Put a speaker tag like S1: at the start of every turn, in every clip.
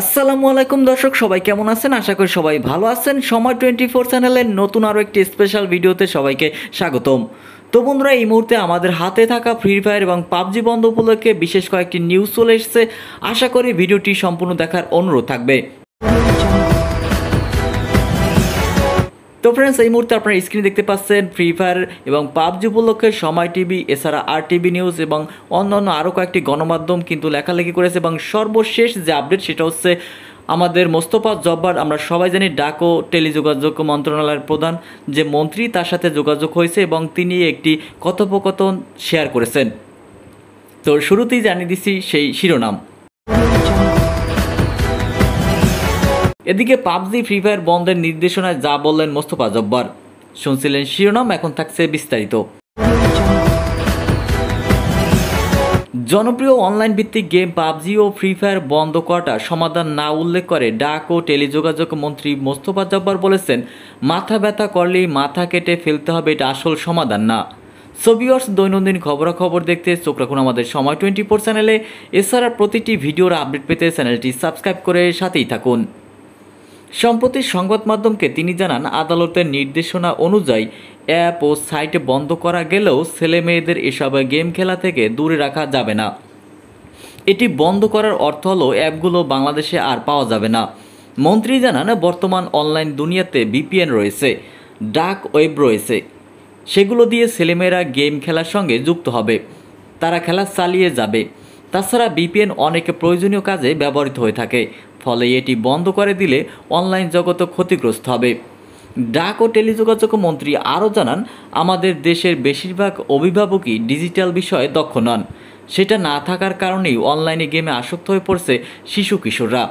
S1: আসসালামু আলাইকুম দর্শক সবাই কেমন আছেন আশা করি সবাই ভালো আছেন সময় টোয়েন্টি ফোর চ্যানেলের নতুন আরও একটি স্পেশাল ভিডিওতে সবাইকে স্বাগতম তো বন্ধুরা এই মুহূর্তে আমাদের হাতে থাকা ফ্রি ফায়ার এবং পাবজি বন্ধ উপলক্ষে বিশেষ কয়েকটি নিউজ চলে এসেছে আশা করি ভিডিওটি সম্পূর্ণ দেখার অনুরোধ থাকবে তো ফ্রেন্ডস এই মুহূর্তে আপনারা স্ক্রিনে দেখতে পাচ্ছেন ফ্রি ফায়ার এবং পাবজি উপলক্ষে সময় টিভি এছাড়া আর টিভি নিউজ এবং অন্যান্য আরও কয়েকটি গণমাধ্যম কিন্তু লেখালেখি করেছে এবং সর্বশেষ যে আপডেট সেটা হচ্ছে আমাদের মোস্তফা জব্বার আমরা সবাই জানি ডাকো টেলিযোগাযোগ মন্ত্রণালয়ের প্রধান যে মন্ত্রী তার সাথে যোগাযোগ হয়েছে এবং তিনি একটি কথোপকথন শেয়ার করেছেন তো শুরুতেই জানিয়ে দিছি সেই শিরোনাম এদিকে পাবজি ফ্রি ফায়ার বন্ধের নির্দেশনায় যা বললেন মোস্তফা জব্বার শুনছিলেন শিরোনাম এখন থাকছে বিস্তারিত জনপ্রিয় অনলাইন ভিত্তিক গেম পাবজি ও ফ্রি ফায়ার বন্ধ করাটা সমাধান না উল্লেখ করে ডাক ও টেলিযোগাযোগ মন্ত্রী মোস্তফা জব্বার বলেছেন মাথা ব্যথা করলেই মাথা কেটে ফেলতে হবে এটা আসল সমাধান না সোভিয়র্স দৈনন্দিন খবরাখবর দেখতে চোখ রাখুন আমাদের সময় টোয়েন্টি ফোর চ্যানেলে এছাড়া প্রতিটি ভিডিওর আপডেট পেতে চ্যানেলটি সাবস্ক্রাইব করে সাথেই থাকুন সম্প্রতি সংবাদ মাধ্যমকে তিনি জানান আদালতের নির্দেশনা অনুযায়ী অ্যাপ ও সাইট বন্ধ করা গেলেও ছেলে মেয়েদের এসব গেম খেলা থেকে দূরে রাখা যাবে না এটি বন্ধ করার অর্থ হলো অ্যাপগুলো বাংলাদেশে আর পাওয়া যাবে না মন্ত্রী জানান বর্তমান অনলাইন দুনিয়াতে বিপিএন রয়েছে ডাক ওয়েব রয়েছে সেগুলো দিয়ে ছেলেমেয়েরা গেম খেলার সঙ্গে যুক্ত হবে তারা খেলা চালিয়ে যাবে তাছাড়া বিপিএন অনেক প্রয়োজনীয় কাজে ব্যবহৃত হয়ে থাকে ফলে এটি বন্ধ করে দিলে অনলাইন জগৎ ক্ষতিগ্রস্ত হবে ডাক ও টেলিযোগাযোগ মন্ত্রী আরও জানান আমাদের দেশের বেশিরভাগ অভিভাবকই ডিজিটাল বিষয়ে দক্ষ নন সেটা না থাকার কারণেই অনলাইনে গেমে আসক্ত হয়ে পড়ছে শিশু কিশোররা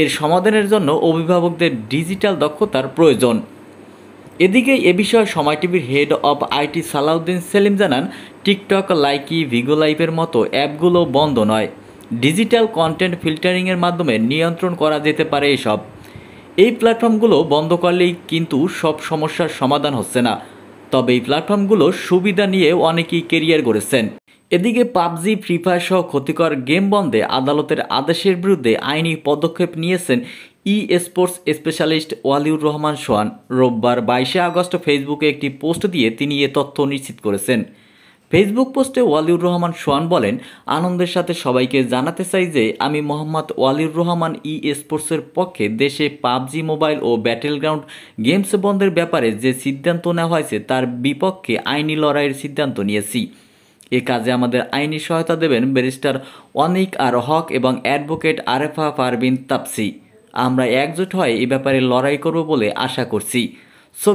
S1: এর সমাধানের জন্য অভিভাবকদের ডিজিটাল দক্ষতার প্রয়োজন এদিকে এ বিষয়ে সময় টিভির head of IT Salauddin Selim জানান টিকটক লাইকি ভিগো লাইভের মতো অ্যাপগুলো বন্ধ নয় ডিজিটাল কন্টেন্ট ফিল্টারিংয়ের মাধ্যমে নিয়ন্ত্রণ করা যেতে পারে এসব এই প্ল্যাটফর্মগুলো বন্ধ করলেই কিন্তু সব সমস্যার সমাধান হচ্ছে না তবে এই প্ল্যাটফর্মগুলো সুবিধা নিয়ে অনেকেই কেরিয়ার গড়েছেন এদিকে পাবজি ফ্রি ফায়ার সহ ক্ষতিকর গেম বন্ধে আদালতের আদেশের বিরুদ্ধে আইনি পদক্ষেপ নিয়েছেন esports specialist Waliur Rahman Sohan রোববার বাইশে আগস্ট ফেসবুকে একটি পোস্ট দিয়ে তিনি এ তথ্য নিশ্চিত করেছেন ফেসবুক পোস্টে ওয়ালিউর রহমান সোহান বলেন আনন্দের সাথে সবাইকে জানাতে চাই যে আমি মোহাম্মদ ওয়ালিউর রহমান ই স্পোর্টসের পক্ষে দেশে পাবজি মোবাইল ও ব্যাটেল গ্রাউন্ড গেমস বন্ধের ব্যাপারে যে সিদ্ধান্ত নেওয়া হয়েছে তার বিপক্ষে আইনি লড়াইয়ের সিদ্ধান্ত নিয়েছি এ কাজে আমাদের আইনি সহায়তা দেবেন ব্যারিস্টার অনিক আর হক এবং অ্যাডভোকেট আরেফা ফারবিন তাপসি আমরা একজোট হয়ে এ ব্যাপারে লড়াই করব বলে আশা করছি সো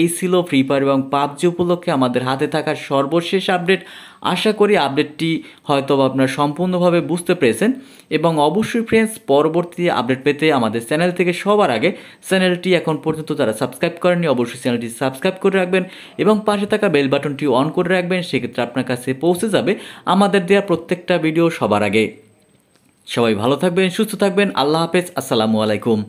S1: এই ছিল ফ্রি ফায়ার এবং পাবজি উপলক্ষে আমাদের হাতে থাকা সর্বশেষ আপডেট আশা করি আপডেটটি হয়তো আপনারা সম্পূর্ণভাবে বুঝতে পেরেছেন এবং অবশ্যই ফ্রেন্ডস পরবর্তী আপডেট পেতে আমাদের চ্যানেল থেকে সবার আগে চ্যানেলটি এখন পর্যন্ত যারা সাবস্ক্রাইব করেনি অবশ্যই চ্যানেলটি সাবস্ক্রাইব করে রাখবেন এবং পাশে থাকা বেল বাটনটি অন করে রাখবেন সেক্ষেত্রে আপনার কাছে পৌঁছে যাবে আমাদের দেওয়া প্রত্যেকটা ভিডিও সবার আগে সবাই ভালো থাকবেন সুস্থ থাকবেন আল্লাহ হাফেজ আসসালামু আলাইকুম